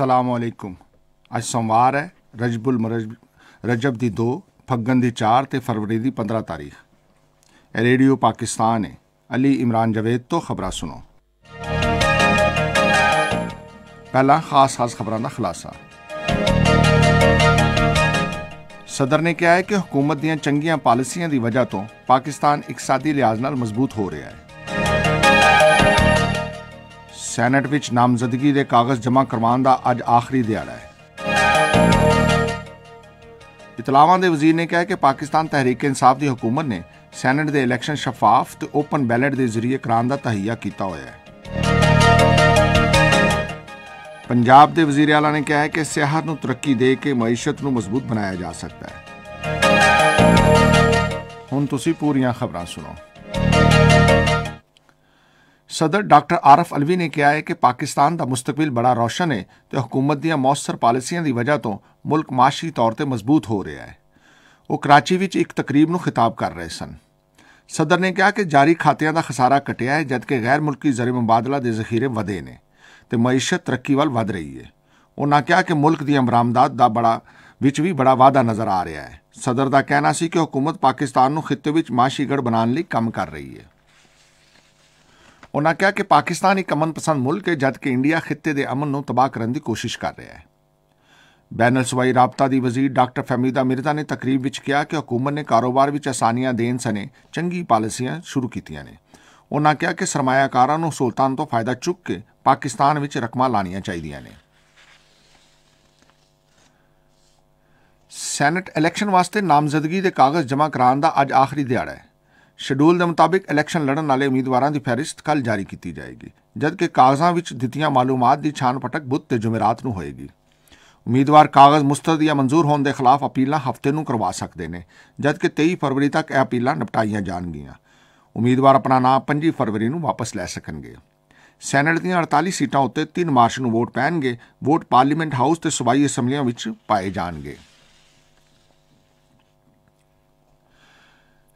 वालेकुम अज सोमवार है रजबुल मरज रजब दी दो फग्गन दी चार ते फरवरी दी पंद्रह तारीख रेडियो पाकिस्तान है अली इमरान जवेद तो खबर सुनो पहला खास खास खबर का खुलासा सदर ने कहा है कि हुकूमत ਦੀਆਂ पॉलिसिया की वजह तो पाकिस्तान इकसादी लिहाज न मजबूत हो रहा है ਸੈਨੇਟ ਵਿੱਚ ਨਾਮਜ਼ਦਗੀ ਦੇ ਕਾਗਜ਼ ਜਮ੍ਹਾਂ ਕਰਵਾਉਣ ਦਾ ਅੱਜ ਆਖਰੀ ਦਿਹਾੜਾ ਹੈ ਇਤਲਾਵਾਂ ਦੇ ਵਜ਼ੀਰ ਨੇ ਕਿਹਾ ਕਿ ਪਾਕਿਸਤਾਨ ਤਹਿਰੀਕ-ਏ-ਇਨਸਾਫ ਦੀ ਹਕੂਮਤ ਨੇ ਸੈਨੇਟ ਦੇ ਇਲੈਕਸ਼ਨ ਸ਼ਫਾਫ ਤੇ ਓਪਨ ਬੈਲਟ ਦੇ ਜ਼ਰੀਏ ਕਰਾਉਣ ਦਾ ਤਹਈਆ ਕੀਤਾ ਹੋਇਆ ਹੈ ਪੰਜਾਬ ਦੇ ਵਜ਼ੀਰ ਆਲਾ ਨੇ ਕਿਹਾ ਹੈ ਕਿ ਸਿਆਹਤ ਨੂੰ ਤਰੱਕੀ ਦੇ ਕੇ ਮਾਇਸ਼ਤ ਨੂੰ ਮਜ਼ਬੂਤ ਬਣਾਇਆ ਜਾ ਸਕਦਾ ਹੈ ਹੁਣ ਤੁਸੀਂ ਪੂਰੀਆਂ ਖਬਰਾਂ ਸੁਣੋ ਸਦਰ ਡਾਕਟਰ ਆਰਫ ਅਲਵੀ ਨੇ ਕਿਹਾ ਹੈ ਕਿ ਪਾਕਿਸਤਾਨ ਦਾ ਮਸਤਕਬਲ ਬੜਾ ਰੌਸ਼ਨ ਹੈ ਤੇ ਹਕੂਮਤ ਦੀਆਂ ਮੌਸਰ ਪਾਲਿਸੀਆਂ ਦੀ ਵਜ੍ਹਾ ਤੋਂ ਮੁਲਕ ਮਾਸ਼ੀ ਤੌਰ ਤੇ ਮਜ਼ਬੂਤ ਹੋ ਰਿਹਾ ਹੈ ਉਹ ਕਰਾਚੀ ਵਿੱਚ ਇੱਕ ਤਕਰੀਬ ਨੂੰ ਖਿਤਾਬ ਕਰ ਰਹੇ ਸਨ ਸਦਰ ਨੇ ਕਿਹਾ ਕਿ ਜਾਰੀ ਖਾਤਿਆਂ ਦਾ ਖਸਾਰਾ ਘਟਿਆ ਹੈ ਜਦਕਿ ਗੈਰ ਮੁਲਕੀ ਜ਼ਰੀ ਮਬਾਦਲਾ ਦੇ ਜ਼ਖੀਰੇ ਵਧੇ ਨੇ ਤੇ ਮਾਇਸ਼ਤ ਤਰੱਕੀ ਵੱਲ ਵਧ ਰਹੀ ਹੈ ਉਹਨਾਂ ਕਿਹਾ ਕਿ ਮੁਲਕ ਦੀ ਅਮਰਾਮਦਾਦ ਦਾ ਬੜਾ ਵਿੱਚ ਵੀ ਬੜਾ ਵਾਧਾ ਨਜ਼ਰ ਆ ਰਿਹਾ ਹੈ ਸਦਰ ਦਾ ਕਹਿਣਾ ਸੀ ਕਿ ਹਕੂਮਤ ਪਾਕਿਸਤਾਨ ਨੂੰ ਖਿੱਤੇ ਵਿੱਚ ਮਾਸ਼ੀਗੜ ਬਣਾਉਣ ਲਈ ਕੰਮ ਕਰ ਰਹੀ ਹੈ ਉਹਨਾਂ ਕਿਹਾ ਕਿ ਪਾਕਿਸਤਾਨ ਇੱਕ ਪਸੰਦ ਮੁਲਕ ਹੈ ਜਦ ਕਿ ਇੰਡੀਆ ਖਿੱਤੇ ਦੇ ਅਮਨ ਨੂੰ ਤਬਾਹ ਕਰਨ ਦੀ ਕੋਸ਼ਿਸ਼ ਕਰ ਰਿਹਾ ਹੈ ਬੈਨਲ ਸਵਾਈ ਰਾਬਤਾ ਦੀ ਵਜ਼ੀਰ ਡਾਕਟਰ ਫੈਮੀਦਾ ਮਿਰਜ਼ਾ ਨੇ ਤਕਰੀਬ ਵਿੱਚ ਕਿਹਾ ਕਿ ਹਕੂਮਤ ਨੇ ਕਾਰੋਬਾਰ ਵਿੱਚ ਆਸਾਨੀਆਂ ਦੇਣ ਸਨੇ ਚੰਗੀ ਪਾਲਿਸੀਆਂ ਸ਼ੁਰੂ ਕੀਤੀਆਂ ਨੇ ਉਹਨਾਂ ਕਿਹਾ ਕਿ ਸਰਮਾਇਆਕਾਰਾਂ ਨੂੰ ਸੁਲਤਾਨ ਤੋਂ ਫਾਇਦਾ ਚੁੱਕ ਕੇ ਪਾਕਿਸਤਾਨ ਵਿੱਚ ਰਕਮਾਂ ਲਾਣੀਆਂ ਚਾਹੀਦੀਆਂ ਨੇ ਸੈਨੇਟ ਇਲੈਕਸ਼ਨ ਵਾਸਤੇ ਨਾਮਜ਼ਦਗੀ ਦੇ ਕਾਗਜ਼ ਜਮ੍ਹਾਂ ਕਰਾਉਣ ਦਾ ਅੱਜ ਆਖਰੀ ਦਿਹਾੜਾ ਹੈ ਸ਼ਡਿਊਲ ਦੇ ਮੁਤਾਬਿਕ ਇਲੈਕਸ਼ਨ ਲੜਨ ਵਾਲੇ ਉਮੀਦਵਾਰਾਂ ਦੀ ਫਹਿਰਿਸਤ ਕੱਲ ਜਾਰੀ ਕੀਤੀ ਜਾਏਗੀ ਜਦਕਿ ਕਾਗਜ਼ਾਂ ਵਿੱਚ ਦਿੱਤੀਆਂ ਮਾਲੂਮਾਤ ਦੀ ਛਾਣਪਟਕ ਬੁੱਧ ਤੇ ਜੁਮੇਰਾਤ ਨੂੰ ਹੋਏਗੀ ਉਮੀਦਵਾਰ ਕਾਗਜ਼ ਮੁਸਤਦ ਜਾਂ ਮਨਜ਼ੂਰ ਹੋਣ ਦੇ ਖਿਲਾਫ ਅਪੀਲਾਂ ਹਫ਼ਤੇ ਨੂੰ ਕਰਵਾ ਸਕਦੇ ਨੇ ਜਦਕਿ 23 ਫਰਵਰੀ ਤੱਕ ਇਹ ਅਪੀਲਾਂ ਨਿਪਟਾਈਆਂ ਜਾਣਗੀਆਂ ਉਮੀਦਵਾਰ ਆਪਣਾ ਨਾਮ 25 ਫਰਵਰੀ ਨੂੰ ਵਾਪਸ ਲੈ ਸਕਣਗੇ ਸੈਨੇਟ ਦੀਆਂ 48 ਸੀਟਾਂ ਉੱਤੇ 3 ਮਾਰਚ ਨੂੰ ਵੋਟ ਪੈਣਗੇ ਵੋਟ ਪਾਰਲੀਮੈਂਟ ਹਾਊਸ ਤੇ ਸੂਬਾਈ ਅਸੈਂਬਲੀਆਂ ਵਿੱਚ ਪਾਏ ਜਾਣਗੇ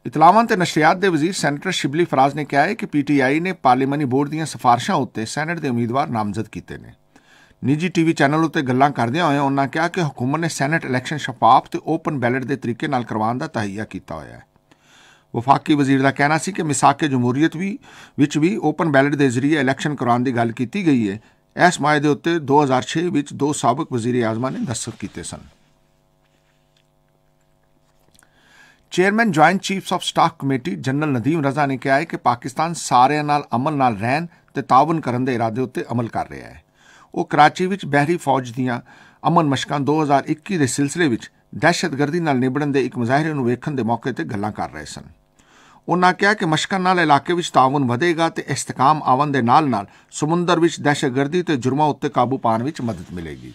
ਇਤਲਾਵਾਂ ਤੇ ਨਸ਼ਿਆਤ ਦੇ ਵਜ਼ੀਰ ਸੈਨੇਟਰ ਸ਼ਿਬਲੀ ਫਰਾਜ਼ ਨੇ ਕਿਹਾ ਹੈ ਕਿ ਪੀਟੀਆਈ ਨੇ ਪਾਰਲੀਮਾਨੀ ਬੋਰਡ ਦੀਆਂ ਸਿਫਾਰਸ਼ਾਂ ਉੱਤੇ ਸੈਨੇਟ ਦੇ ਉਮੀਦਵਾਰ ਨਾਮਜ਼ਦ ਕੀਤੇ ਨੇ ਨਿੱਜੀ ਟੀਵੀ ਚੈਨਲ ਉੱਤੇ ਗੱਲਾਂ ਕਰਦਿਆਂ ਹੋਏ ਉਹਨਾਂ ਕਿਹਾ ਕਿ ਹਕੂਮਤ ਨੇ ਸੈਨੇਟ ਇਲੈਕਸ਼ਨ ਸ਼ਫਾਫ ਤੇ ਓਪਨ ਬੈਲਟ ਦੇ ਤਰੀਕੇ ਨਾਲ ਕਰਵਾਉਣ ਦਾ ਤਹਈਆ ਕੀਤਾ ਹੋਇਆ ਹੈ ਵਫਾਕੀ ਵਜ਼ੀਰ ਦਾ ਕਹਿਣਾ ਸੀ ਕਿ ਮਿਸਾਕੇ ਜਮਹੂਰੀਅਤ ਵੀ ਵਿੱਚ ਵੀ ਓਪਨ ਬੈਲਟ ਦੇ ਜ਼ਰੀਏ ਇਲੈਕਸ਼ਨ ਕਰਵਾਉਣ ਦੀ ਗੱਲ ਕੀਤੀ ਗਈ ਹੈ ਇਸ ਮਾਇਦੇ ਉੱਤੇ 2006 ਵਿੱਚ ਦੋ ਸਾਬਕ ਵਜ਼ੀਰ-ਏ-ਆਜ਼ਮਾਂ ਨੇ ਦਸਤਖਤ ਕੀਤੇ ਸਨ chairman joint chiefs of staff committee general Nadeem Raza ਨੇ ਕਿਹਾ ਹੈ ਕਿ ਪਾਕਿਸਤਾਨ ਸਾਰਿਆਂ ਨਾਲ ਅਮਲ ਨਾਲ ਰਹਿਣ ਤੇ ਤਾਵਨ ਕਰਨ ਦੇ ਇਰਾਦੇ ਉੱਤੇ ਅਮਲ ਕਰ ਰਿਹਾ ਹੈ ਉਹ ਕਰਾਚੀ ਵਿੱਚ ਬਹਿਰੀ ਫੌਜ ਦੀਆਂ ਅਮਨ ਮਸ਼ਕਾਂ 2021 ਦੇ ਸਿਲਸਿਲੇ ਵਿੱਚ ਦਹਿਸ਼ਤਗਰਦੀ ਨਾਲ ਨਿਬੜਨ ਦੇ ਇੱਕ ਮਜ਼ਾਹਰੇ ਨੂੰ ਵੇਖਣ ਦੇ ਮੌਕੇ ਤੇ ਗੱਲਾਂ ਕਰ ਰਹੇ ਸਨ ਉਹਨਾਂ ਕਿਹਾ ਕਿ ਮਸ਼ਕਾਂ ਨਾਲ ਇਲਾਕੇ ਵਿੱਚ ਤਾਵਨ ਵਧੇਗਾ ਤੇ ਇਸਤਕਾਮ ਆਵਨ ਦੇ ਨਾਲ-ਨਾਲ ਸਮੁੰਦਰ ਵਿੱਚ ਦਹਿਸ਼ਤਗਰਦੀ ਤੇ ਜੁਰਮਾਂ ਉੱਤੇ ਕਾਬੂ ਪਾਉਣ ਵਿੱਚ ਮਦਦ ਮਿਲੇਗੀ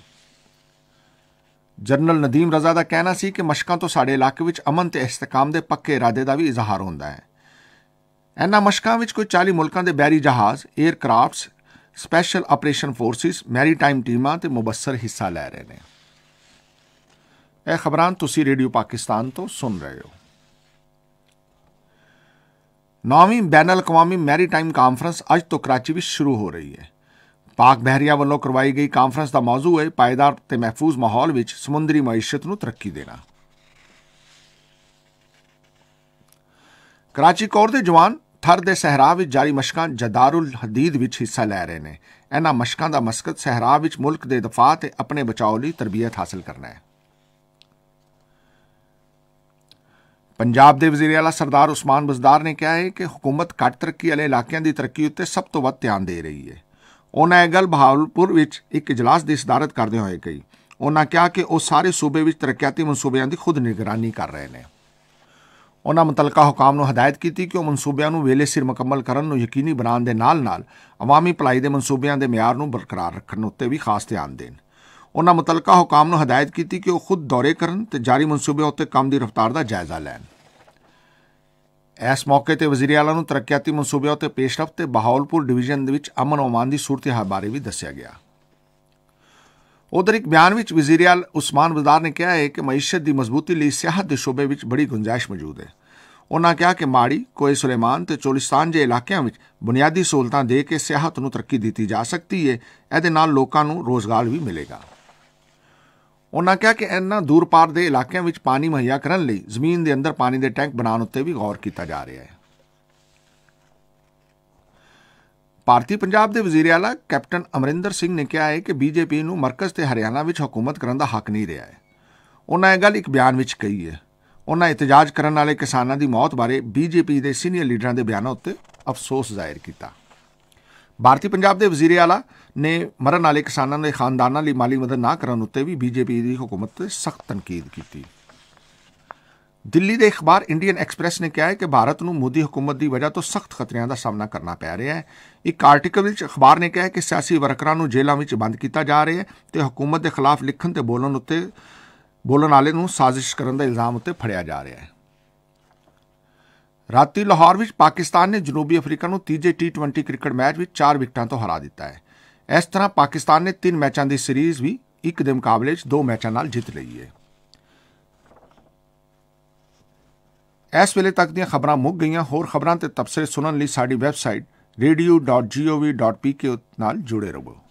ਜਨਰਲ ਨਦੀਮ ਰਜ਼ਾ ਦਾ ਕਹਿਣਾ ਸੀ ਕਿ ਮਸ਼ਕਾਂ ਤੋਂ ਸਾਡੇ ਇਲਾਕੇ ਵਿੱਚ ਅਮਨ ਤੇ ਇਸਤਕਾਮ ਦੇ ਪੱਕੇ ਇਰਾਦੇ ਦਾ ਵੀ ਇਜ਼ਹਾਰ ਹੁੰਦਾ ਹੈ ਇਹਨਾਂ ਮਸ਼ਕਾਂ ਵਿੱਚ ਕੋਈ 40 ਮੁਲਕਾਂ ਦੇ ਬੈਰੀ ਜਹਾਜ਼ aircrafts special operation forces maritime ਟੀਮਾਂ ਤੇ ਮੁਬਸਰ ਹਿੱਸਾ ਲੈ ਰਹੇ ਨੇ ਇਹ ਖਬਰਾਂ ਤੁਸੀਂ ਰੇਡੀਓ ਪਾਕਿਸਤਾਨ ਤੋਂ ਸੁਣ ਰਹੇ ਹੋ ਨੌਵੀਂ ਬੈਨਲ ਕਵਾਮੀ ਮੈਰੀਟਾਈਮ ਕਾਨਫਰੰਸ ਅੱਜ ਤੋਂ ਕਰਾਚੀ ਵਿੱਚ ਸ਼ੁਰੂ ਹੋ ਰਹੀ ਹੈ ਪਾਕ ਬਹਿਰੀਆ ਵੱਲੋਂ ਕਰਵਾਈ ਗਈ ਕਾਨਫਰੰਸ ਦਾ ਮੌਜੂ ਹੈ ਪਾਇਦਾਰ ਤੇ ਮਹਿਫੂਜ਼ ਮਾਹੌਲ ਵਿੱਚ ਸਮੁੰਦਰੀ ਮਾਇਸ਼ਤ ਨੂੰ ਤਰੱਕੀ ਦੇਣਾ ਕਰਾਚੀ ਕੋਰ ਦੇ ਜਵਾਨ ਥਰ ਦੇ ਸਹਰਾ ਵਿੱਚ ਜਾਰੀ ਮਸ਼ਕਾਂ ਜਦਾਰੁਲ ਹਦੀਦ ਵਿੱਚ ਹਿੱਸਾ ਲੈ ਰਹੇ ਨੇ ਇਹਨਾਂ ਮਸ਼ਕਾਂ ਦਾ ਮਕਸਦ ਸਹਰਾ ਵਿੱਚ ਮੁਲਕ ਦੇ ਦਫਾ ਤੇ ਆਪਣੇ ਬਚਾਓ ਲਈ ਤਰਬੀਅਤ ਹਾਸਲ ਕਰਨਾ ਹੈ ਪੰਜਾਬ ਦੇ ਵਜ਼ੀਰ ਆਲਾ ਸਰਦਾਰ ਉਸਮਾਨ ਬਜ਼ਦਾਰ ਨੇ ਕਿਹਾ ਹੈ ਕਿ ਹਕੂਮਤ ਘੱਟ ਤਰੱਕੀ ਵਾਲੇ ਇਲਾਕਿਆਂ ਦੀ ਤਰੱਕੀ ਉੱਤੇ ਸਭ ਤੋਂ ਵੱਧ ਧਿਆਨ ਦੇ ਰਹੀ ਹੈ ਉਹਨਾਂ ਇਹ ਗੱਲ ਬਹਾਵਲਪੁਰ ਵਿੱਚ ਇੱਕ ਇਜਲਾਸ ਦੀ ਸਦਾਰਤ ਕਰਦੇ ਹੋਏ ਕਹੀ ਉਹਨਾਂ ਕਿਹਾ ਕਿ ਉਹ ਸਾਰੇ ਸੂਬੇ ਵਿੱਚ ਤਰੱਕੀਆਤੀ ਮਨਸੂਬਿਆਂ ਦੀ ਖੁਦ ਨਿਗਰਾਨੀ ਕਰ ਰਹੇ ਨੇ ਉਹਨਾਂ ਮੁਤਲਕਾ ਹੁਕਾਮ ਨੂੰ ਹਦਾਇਤ ਕੀਤੀ ਕਿ ਉਹ ਮਨਸੂਬਿਆਂ ਨੂੰ ਵੇਲੇ ਸਿਰ ਮੁਕੰਮਲ ਕਰਨ ਨੂੰ ਯਕੀਨੀ ਬਣਾਉਣ ਦੇ ਨਾਲ-ਨਾਲ ਆਵਾਮੀ ਭਲਾਈ ਦੇ ਮਨਸੂਬਿਆਂ ਦੇ ਮਿਆਰ ਨੂੰ ਬਰਕਰਾਰ ਰੱਖਣ ਉੱਤੇ ਵੀ ਖਾਸ ਧਿਆਨ ਦੇਣ ਉਹਨਾਂ ਮੁਤਲਕਾ ਹੁਕਾਮ ਨੂੰ ਹਦਾਇਤ ਕੀਤੀ ਕਿ ਉਹ ਖੁਦ ਦੌਰੇ ਕਰਨ ਤੇ ਜਾਰੀ ਮਨਸੂਬਿਆਂ ਉੱਤੇ ਕੰਮ ਦੀ ਰਫ਼ਤਾਰ ਦਾ ਜਾਇਜ਼ਾ ਲੈਣ ਇਸ ਮੌਕੇ ਤੇ ਵਜ਼ੀਰ ਆਲਾ ਨੂੰ ਤਰੱਕੀਆਤੀ ਮਨਸੂਬਿਆਂ ਤੇ ਪੇਸ਼ਰਫਤ ਤੇ ਬਹਾਵਲਪੁਰ ਡਿਵੀਜ਼ਨ ਦੇ ਵਿੱਚ ਅਮਨ ਉਮਾਨ ਦੀ ਸੂਰਤ-ਹਾਲ ਬਾਰੇ ਵੀ ਦੱਸਿਆ ਗਿਆ। ਉਧਰ ਇੱਕ ਬਿਆਨ ਵਿੱਚ ਵਜ਼ੀਰ ਆਲ ਉਸਮਾਨ ਬਜ਼ਾਰ ਨੇ ਕਿਹਾ ਹੈ ਕਿ ਮਈਸ਼ਤ ਦੀ ਮਜ਼ਬੂਤੀ ਲਈ ਸਿਆਹਤ ਦੇ ਸ਼ੋਬੇ ਵਿੱਚ ਬੜੀ ਗੁੰਜਾਇਸ਼ ਮੌਜੂਦ ਹੈ। ਉਹਨਾਂ ਕਿਹਾ ਕਿ ਮਾੜੀ, ਕੋਈ ਸੁਲੇਮਾਨ ਤੇ ਚੋਲਿਸਤਾਨ ਜੇ ਇਲਾਕਿਆਂ ਵਿੱਚ ਬੁਨਿਆਦੀ ਸਹੂਲਤਾਂ ਦੇ ਕੇ ਸਿਆਹਤ ਨੂੰ ਤਰੱਕੀ ਦਿੱਤੀ ਜਾ ਸਕਦੀ ਹੈ। ਇਹਦੇ ਨਾਲ ਲੋਕਾਂ ਨੂੰ ਰੋਜ਼ਗਾਰ ਵੀ ਮਿਲੇਗਾ। ਉਹਨਾਂ ਕਿਹਾ ਕਿ ਇਹਨਾਂ ਦੂਰ ਪਾਰ ਦੇ ਇਲਾਕਿਆਂ ਵਿੱਚ ਪਾਣੀ ਮੁਹੱਈਆ ਕਰਨ ਲਈ ਜ਼ਮੀਨ ਦੇ ਅੰਦਰ ਪਾਣੀ ਦੇ ਟੈਂਕ ਬਣਾਉਣ ਉੱਤੇ ਵੀ ਗੌਰ ਕੀਤਾ ਜਾ ਰਿਹਾ ਹੈ ਭਾਰਤੀ ਪੰਜਾਬ ਦੇ ਵਜ਼ੀਰ ਆਲਾ ਕੈਪਟਨ ਅਮਰਿੰਦਰ ਸਿੰਘ ਨੇ ਕਿਹਾ ਹੈ ਕਿ ਬੀਜੇਪੀ ਨੂੰ ਮਰਕਜ਼ ਤੇ ਹਰਿਆਣਾ ਵਿੱਚ ਹਕੂਮਤ ਕਰਨ ਦਾ ਹੱਕ ਨਹੀਂ ਰਿਹਾ ਹੈ ਉਹਨਾਂ ਇਹ ਗੱਲ ਇੱਕ ਬਿਆਨ ਵਿੱਚ ਕਹੀ ਹੈ ਉਹਨਾਂ ਇਤਜਾਜ ਕਰਨ ਵਾਲੇ ਕਿਸਾਨਾਂ ਦੀ ਮੌਤ ਬਾਰੇ ਬੀਜੇਪੀ ਦੇ ਸੀਨੀਅਰ ਲੀਡਰਾਂ ਦੇ ਬਿਆਨਾਂ ਉੱਤੇ ਅਫਸੋਸ ਜ਼ਾਹਿਰ ਕੀਤਾ ਭਾਰਤੀ ਪੰਜਾਬ ਦੇ ਵਜ਼ੀਰ ਆਲਾ ਨੇ ਮਰਨ ਵਾਲੇ ਕਿਸਾਨਾਂ ਦੇ ਖਾਨਦਾਨਾਂ ਲਈ ਮਾਲੀ ਮਦਦ ਨਾ ਕਰਨ ਉੱਤੇ ਵੀ ਬੀਜੇਪੀ ਦੀ ਹਕੂਮਤ ਤੇ ਸਖਤ ਤਨਕੀਦ ਕੀਤੀ ਦਿੱਲੀ ਦੇ ਅਖਬਾਰ ਇੰਡੀਅਨ ਐਕਸਪ੍ਰੈਸ ਨੇ ਕਿਹਾ ਹੈ ਕਿ ਭਾਰਤ ਨੂੰ ਮੋਦੀ ਹਕੂਮਤ ਦੀ ਵਜ੍ਹਾ ਤੋਂ ਸਖਤ ਖਤਰਿਆਂ ਦਾ ਸਾਹਮਣਾ ਕਰਨਾ ਪੈ ਰਿਹਾ ਹੈ ਇੱਕ ਆਰਟੀਕਲ ਵਿੱਚ ਅਖਬਾਰ ਨੇ ਕਿਹਾ ਹੈ ਕਿ ਸਿਆਸੀ ਵਰਕਰਾਂ ਨੂੰ ਜੇਲ੍ਹਾਂ ਵਿੱਚ ਬੰਦ ਕੀਤਾ ਜਾ ਰਿਹਾ ਹੈ ਤੇ ਹਕੂਮਤ ਦੇ ਖਿਲਾਫ ਲਿਖਣ ਤੇ ਬੋਲਣ ਉੱਤੇ ਬੋਲਣ ਵਾਲੇ ਨੂੰ ਸਾਜ਼ਿਸ਼ ਕਰਨ ਦਾ ਇਲਜ਼ਾਮ ਉੱਤੇ ਫੜਿਆ ਜਾ ਰਿਹਾ ਹੈ ਰਾਤੀ ਲਾਹੌਰ ਵਿੱਚ ਪਾਕਿਸਤਾਨ ਨੇ ਜਨੂਬੀ ਅਫਰੀਕਾ ਨੂੰ ਤੀਜੇ ਟੀ20 ਕ੍ਰਿਕਟ ਮੈਚ ਵਿੱਚ 4 ਵਿਕਟਾਂ ਤੋਂ ਹਰਾ ਦਿੱਤਾ ਹੈ ਇਸ ਤਰ੍ਹਾਂ ਪਾਕਿਸਤਾਨ ਨੇ 3 ਮੈਚਾਂ ਦੀ ਸੀਰੀਜ਼ ਵੀ ਇੱਕ ਦੇ ਮੁਕਾਬਲੇ 'ਚ 2 ਮੈਚਾਂ ਨਾਲ ਜਿੱਤ ਲਈ ਹੈ ਇਸ ਵੇਲੇ ਤੱਕ ਦੀਆਂ ਖਬਰਾਂ ਮੁੱਕ ਗਈਆਂ ਹੋਰ ਖਬਰਾਂ ਤੇ ਤਬਸਰੇ ਸੁਣਨ ਲਈ ਸਾਡੀ ਵੈਬਸਾਈਟ radio.gov.pk ਨਾਲ ਜੁੜੇ ਰਹੋ